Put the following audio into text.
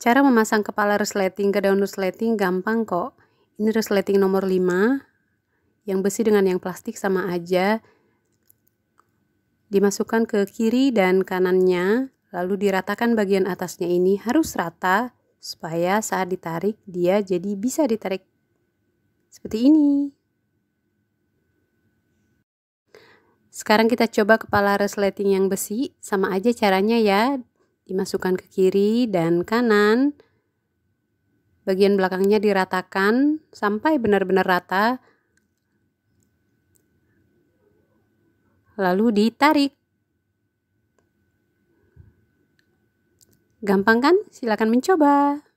Cara memasang kepala resleting ke daun resleting gampang kok. Ini resleting nomor 5. Yang besi dengan yang plastik sama aja. Dimasukkan ke kiri dan kanannya, lalu diratakan bagian atasnya ini harus rata supaya saat ditarik dia jadi bisa ditarik seperti ini. Sekarang kita coba kepala resleting yang besi, sama aja caranya ya dimasukkan ke kiri dan kanan. Bagian belakangnya diratakan sampai benar-benar rata. Lalu ditarik. Gampang kan? Silakan mencoba.